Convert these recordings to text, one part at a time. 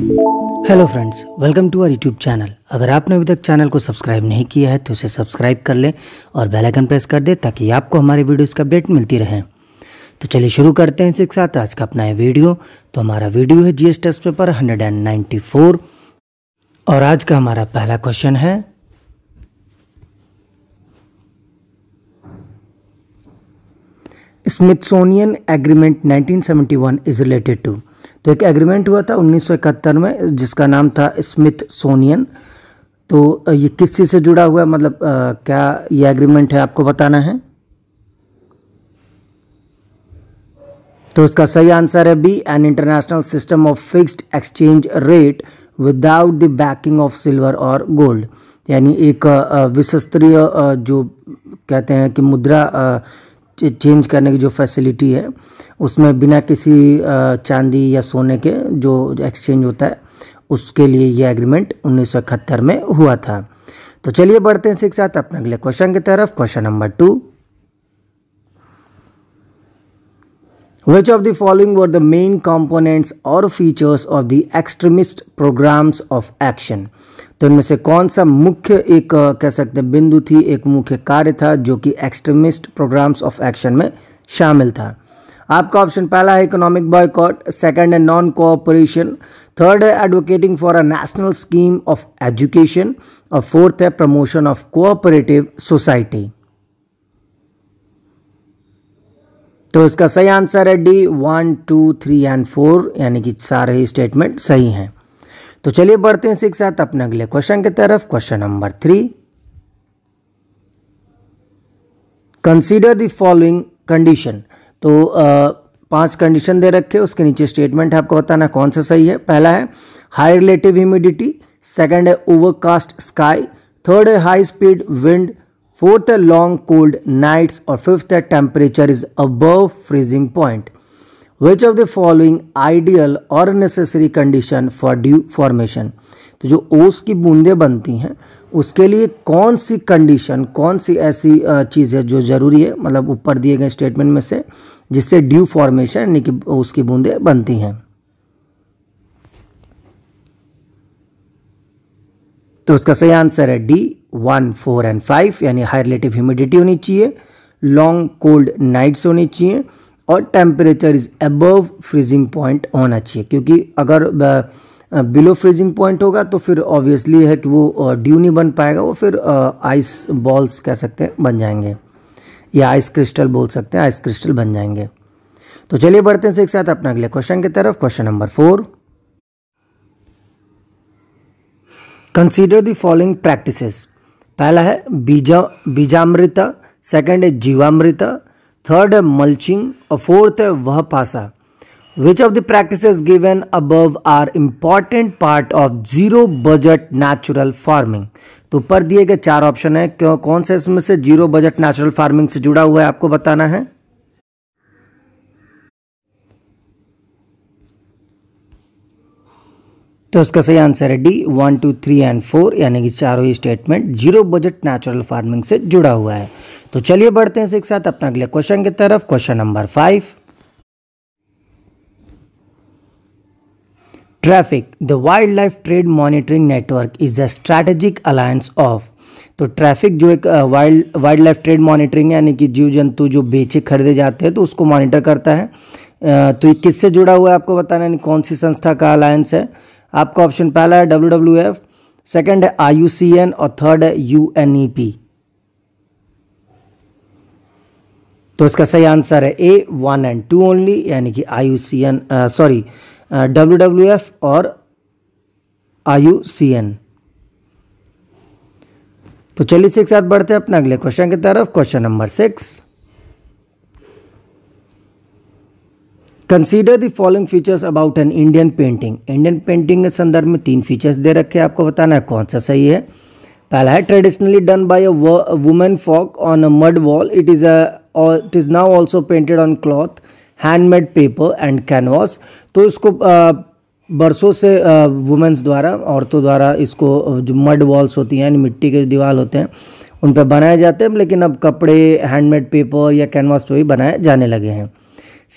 Hello friends welcome to our YouTube channel अगर आपने अभी तक चैनल को सब्सक्राइब नहीं किया है तो इसे सब्सक्राइब कर लें और बेल आइकन प्रेस कर दें ताकि आपको हमारे वीडियोस का अपडेट मिलती रहे तो चलिए शुरू करते हैं इसके साथ आज का अपना ये वीडियो तो हमारा वीडियो है जीएस टेस्ट पेपर फोर और आज का हमारा पहला क्वेश्चन है Smithsonian agreement 1971 is related to तो एक एग्रीमेंट हुआ था 1971 में जिसका नाम था स्मिथ सोनियन तो ये किस चीज़ से जुड़ा हुआ है मतलब आ, क्या ये एग्रीमेंट है आपको बताना है तो इसका सही आंसर है B an international system of fixed exchange rate without the backing of silver और गोल्ड यानी एक विश्वस्तरीय जो कहते हैं कि मुद्रा आ, चेंज करने की जो फैसिलिटी है उसमें बिना किसी चांदी या सोने के जो एक्सचेंज होता है उसके लिए यह एग्रीमेंट उन्नीस में हुआ था तो चलिए बढ़ते हैं साथ अपने अगले क्वेश्चन की तरफ question number two which of the following were the main components और features of the extremist programmes of action तो इनमें से कौन सा मुख्य एक कह सकते हैं बिंदु थी एक मुख्य कार्य था जो कि एक्सट्रीमिस्ट प्रोग्राम्स ऑफ एक्शन में शामिल था आपका ऑप्शन पहला है इकोनॉमिक बॉयकॉट सेकंड है नॉन कोऑपरेशन थर्ड है advocating for a national scheme of education और फोर्थ है प्रमोशन ऑफ कोऑपरेटिव सोसाइटी तो इसका सही आंसर है D one two three and four यानी कि सारे ही स्टेटमेंट सही हैं तो चलिए बढ़ते हैं इसके साथ अपने अगले क्वेश्चन की तरफ question number three consider the following condition तो पांच कंडीशन दे रखे उसके नीचे स्टेटमेंट आपको बताना कौन सा सही है पहला है हाई रिलेटिव ह्यूमिडिटी सेकेंड है ओवरकास्ट स्काई थर्ड है हाई स्पीड विंड फोर्थ है लॉन्ग कोल्ड नाइट्स और फिफ्थ है temperature is above freezing point which of the following ideal और necessary condition for dew formation तो जो ओस की बूंदें बनती हैं उसके लिए कौन सी कंडीशन कौन सी ऐसी चीज़ है जो ज़रूरी है मतलब ऊपर दिए गए स्टेटमेंट में से जिससे ड्यू फॉर्मेशन यानी कि उसकी बूंदें बनती हैं तो उसका सही आंसर है D one four and five यानी हाई रिलेटिव ह्यूमिडिटी होनी चाहिए लॉन्ग कोल्ड नाइट्स होनी चाहिए और temperature is above freezing point होना चाहिए क्योंकि अगर बिलो फ्रीजिंग पॉइंट होगा तो फिर ऑब्वियसली है कि वो ड्यू नहीं बन पाएगा वो फिर आइस बॉल्स कह सकते हैं बन जाएंगे या आइस क्रिस्टल बोल सकते हैं आइस क्रिस्टल बन जाएंगे तो चलिए बढ़ते हैं एक साथ अपना अगले क्वेश्चन की तरफ question number four consider the following practices पहला है बीजा बीजामृता सेकंड है जीवामृता थर्ड है मल्चिंग और फोर्थ है whapasa which of the practice given above are important part of zero budget natural farming तो ऊपर दिए गए चार ऑप्शन है क्यों कौन से इसमें से जीरो बजट नेचुरल फार्मिंग से जुड़ा हुआ है आपको बताना है तो इसका सही आंसर है D one two three and four यानी कि चारों ही statement zero budget natural farming से जुड़ा हुआ है तो चलिए बढ़ते हैं एक साथ अपना अगले क्वेश्चन की तरफ question number five TRAFFIC the wildlife trade monitoring network is a strategic alliance of तो ट्रैफिक जो एक wild wildlife trade monitoring यानी कि जीव जंतु जो बेचे खरीदे जाते हैं तो उसको मॉनिटर करता है तो ये किससे जुड़ा हुआ है आपको बताना यानी कौन सी संस्था का अलायंस है आपका ऑप्शन पहला है डब्ल्यू डब्ल्यू एफ सेकेंड है आई यू सी एन और थर्ड है यू एन ई पी तो इसका सही आंसर है A one and two only यानी कि I U C N sorry W W F और आई यू सी एन तो चलिए इसके साथ बढ़ते हैं अपने अगले क्वेश्चन की तरफ question number six consider the following features about an Indian painting Indian painting के संदर्भ में तीन फीचर्स दे रखे हैं आपको बताना है कौन सा सही है पहला है traditionally done by a women folk on a mud wall it is it is now also painted on cloth handmade paper and canvas तो इसको बरसों से वुमेन्स द्वारा औरतों द्वारा इसको जो मड वॉल्स होती हैं मिट्टी के दीवार होते हैं उन पर बनाए जाते हैं लेकिन अब कपड़े हैंडमेड पेपर या कैनवास पर भी बनाए जाने लगे हैं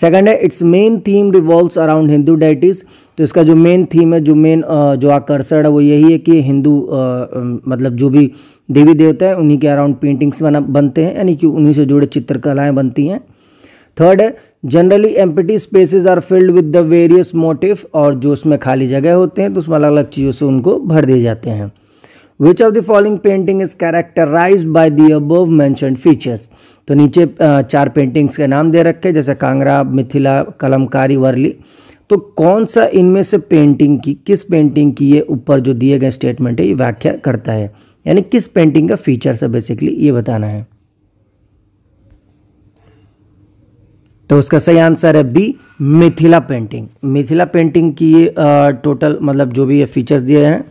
सेकंड है its main theme revolves around Hindu deities तो इसका जो मेन थीम है जो मेन जो आकर्षण है वो यही है कि हिंदू मतलब जो भी देवी देवता है उन्हीं के अराउंड पेंटिंग्स बना बनते हैं यानी कि उन्हीं से जुड़े चित्रकलाएँ बनती हैं थर्ड है generally empty spaces are filled with the various motif और जो उसमें खाली जगह होते हैं तो उसमें अलग अलग चीज़ों से उनको भर दिए जाते हैं which of the following painting is characterize by the above mentioned features तो नीचे चार पेंटिंग्स के नाम दे रखे जैसे कांगड़ा मिथिला कलमकारी वर्ली तो कौन सा इनमें से पेंटिंग की किस पेंटिंग की ये ऊपर जो दिए गए स्टेटमेंट है ये व्याख्या करता है यानी किस पेंटिंग का फीचर है बेसिकली ये बताना है तो उसका सही आंसर है B Mithila painting Mithila painting की ये टोटल मतलब जो भी ये फीचर्स दिए हैं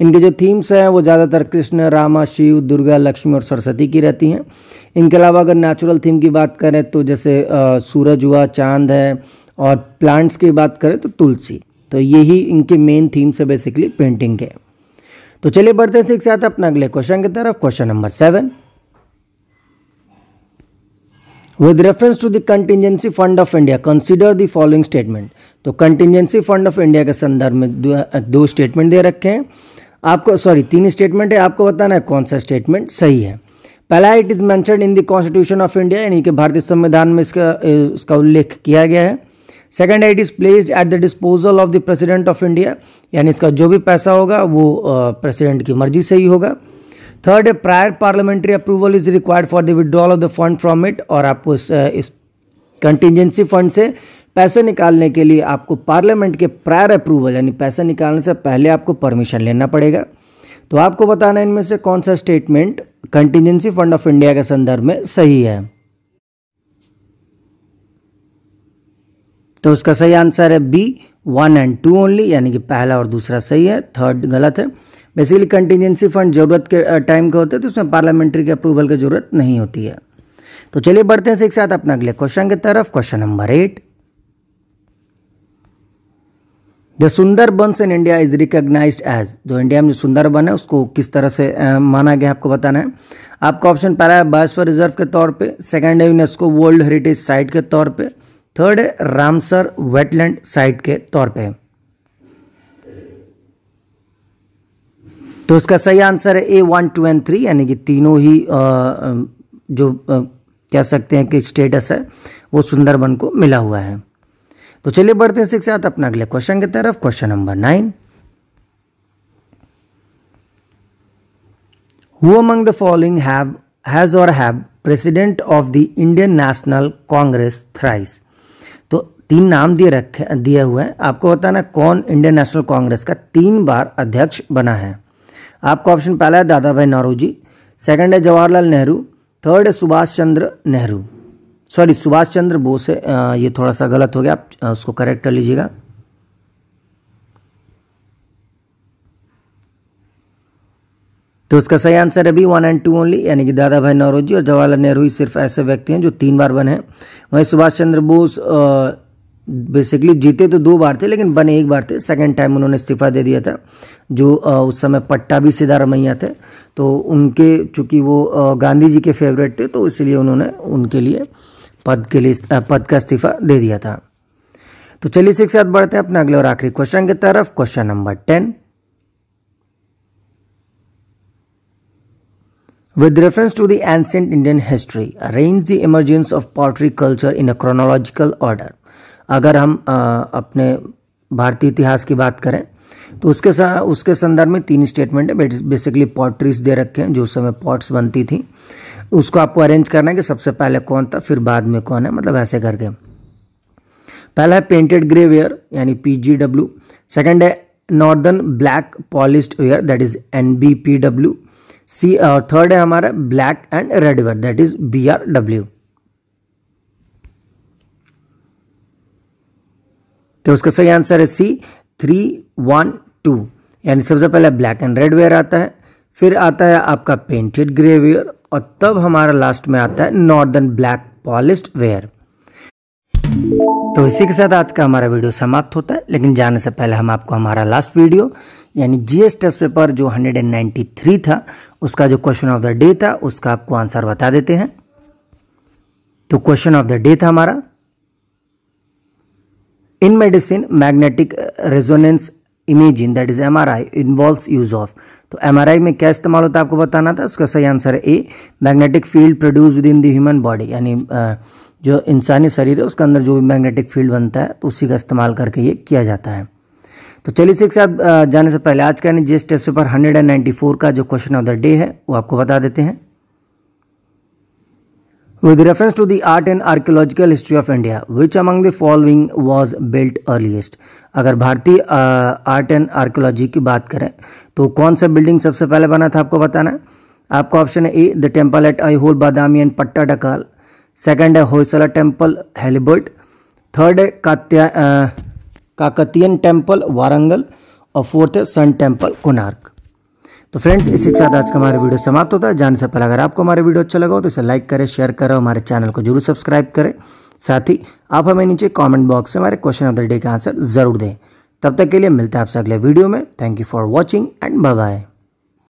इनके जो थीम्स हैं वो ज़्यादातर कृष्ण रामा शिव दुर्गा लक्ष्मी और सरस्वती की रहती हैं इनके अलावा अगर नेचुरल थीम की बात करें तो जैसे सूरज हुआ चांद है और प्लांट्स की बात करें तो तुलसी तो यही इनके मेन थीम्स है बेसिकली पेंटिंग के तो चलिए बढ़ते हैं एक साथ अपना अगले क्वेश्चन की तरफ question number seven with reference to the contingency fund of India consider the following statement तो कंटिजेंसी फंड ऑफ इंडिया के संदर्भ में दो स्टेटमेंट दे रखे हैं आपको सॉरी तीन स्टेटमेंट है आपको बताना है कौन सा स्टेटमेंट सही है पहला it is mention in the constitution of India यानी कि भारतीय संविधान में इसका इसका उल्लेख किया गया है second it is placed at the disposal of the president of India यानी इसका जो भी पैसा होगा वो प्रेसिडेंट की मर्जी से ही होगा थर्ड है prior parliamentary approval is required for the withdrawal of the fund from it और आपको इस कंटिजेंसी फंड से पैसे निकालने के लिए आपको पार्लियामेंट के प्रायर अप्रूवल यानी पैसे निकालने से पहले आपको परमिशन लेना पड़ेगा तो आपको बताना इनमें से कौन सा statement contingency fund of India के संदर्भ में सही है तो उसका सही आंसर है B one and two only यानी कि पहला और दूसरा सही है थर्ड गलत है बेसिकली कंटिजेंसी फंड जरूरत के टाइम के होते हैं तो उसमें पार्लियामेंट्री के अप्रूवल की जरूरत नहीं होती है तो चलिए बढ़ते हैं एक साथ अपना अगले क्वेश्चन की तरफ question number eight the Sundarbans in India is recognize as जो इंडिया में सुंदर वन है उसको किस तरह से माना गया आपको बताना है आपका ऑप्शन पहला है बायोस्फर रिजर्व के तौर पे सेकंड है यूनेस्को वर्ल्ड हेरिटेज साइट के तौर पे थर्ड है रामसर वेटलैंड साइट के तौर पे तो इसका सही आंसर है A one two and three यानी कि तीनों ही आ, जो कह सकते हैं कि स्टेटस है वो सुंदरबन को मिला हुआ है तो चलिए बढ़ते हैं साथ अगले क्वेश्चन की तरफ question number nine who among the following have has or have president of the Indian National Congress thrice तो तीन नाम दिए रखे दिए हुए हैं आपको बताना कौन इंडियन नेशनल कांग्रेस का तीन बार अध्यक्ष बना है आपका ऑप्शन पहला है दादा भाई जी सेकेंड है जवाहरलाल नेहरू थर्ड है सुभाष चंद्र नेहरू सॉरी सुभाष चंद्र बोस है ये थोड़ा सा गलत हो गया आप उसको करेक्ट कर लीजिएगा तो उसका सही आंसर है भी वन एंड टू ओनली यानी कि दादा भाई नौरोजी और जवाहरलाल नेहरू ही सिर्फ ऐसे व्यक्ति हैं जो तीन बार बने हैं वहीं सुभाष चंद्र बोस बेसिकली जीते तो दो बार थे लेकिन बने एक बार थे सेकेंड टाइम उन्होंने इस्तीफा दे दिया था जो उस समय पट्टा भी सिद्धारमैया थे तो उनके चूंकि वो गांधी जी के फेवरेट थे तो इसलिए उन्होंने उनके लिए पद के लिए पद का इस्तीफा दे दिया था तो चलिए इसी के साथ बढ़ते हैं अपने अगले और आखिरी क्वेश्चन की तरफ question number ten with reference to the ancient Indian history arrange the emergence of pottery culture in a chronological order अगर हम आ, अपने भारतीय इतिहास की बात करें तो उसके उसके संदर्भ में तीन स्टेटमेंट है बेसिकली पॉट्रीज दे रखे हैं जो उस समय पॉट्स बनती थी उसको आपको अरेंज करना है कि सबसे पहले कौन था फिर बाद में कौन है मतलब ऐसे करके पहला है पेंटेड ग्रे वेयर यानी पी जी डब्ल्यू सेकेंड है northern black polished ware that is N B P W C और थर्ड है हमारा black and red ware that is B R W तो उसका सही आंसर है सी थ्री वन टू यानी सबसे पहले ब्लैक एंड रेड वेयर आता है फिर आता है आपका पेंटेड ग्रे वेयर और तब हमारा लास्ट में आता है नॉर्दर्न ब्लैक पॉलिस्ड वेयर तो इसी के साथ आज का हमारा वीडियो समाप्त होता है लेकिन जाने से पहले हम आपको हमारा लास्ट वीडियो यानी जीएस टेस्ट पेपर जो 193 था उसका जो क्वेश्चन ऑफ द डे था उसका आपको आंसर बता देते हैं तो क्वेश्चन ऑफ द डे था हमारा in medicine magnetic resonance imaging that is M R I involve use of तो एम आर आई में क्या इस्तेमाल होता है आपको बताना था उसका सही आंसर है A magnetic field produce within the human body यानी जो इंसानी शरीर है उसके अंदर जो भी मैग्नेटिक फील्ड बनता है तो उसी का इस्तेमाल करके ये किया जाता है तो चलिए इसी के साथ जाने से पहले आज का यानी जिस टेस्ट पेपर 194 का जो क्वेश्चन ऑफ द डे है वो आपको बता देते हैं With reference to the art and archaeological history of India, which among the following was built earliest? अगर भारतीय आर्ट एंड आर्कियोलॉजी की बात करें तो कौन सा बिल्डिंग सबसे पहले बना था आपको बताना है आपका ऑप्शन है A the temple at Aihole Badami and Pattadakal second है होयसला टेम्पल हेलीबर्ट थर्ड है कात्या टेम्पल वारंगल और फोर्थ है सन टेम्पल कोनार्क तो फ्रेंड्स इसी के साथ आज का हमारा वीडियो समाप्त होता है जाने से पहले अगर आपको हमारा वीडियो अच्छा लगा हो तो इसे लाइक करें शेयर करें हमारे चैनल को जरूर सब्सक्राइब करें साथ ही आप हमें नीचे कॉमेंट बॉक्स में हमारे क्वेश्चन ऑफ द डे का आंसर जरूर दें तब तक के लिए मिलते हैं आपसे अगले वीडियो में thank you for watching and bye bye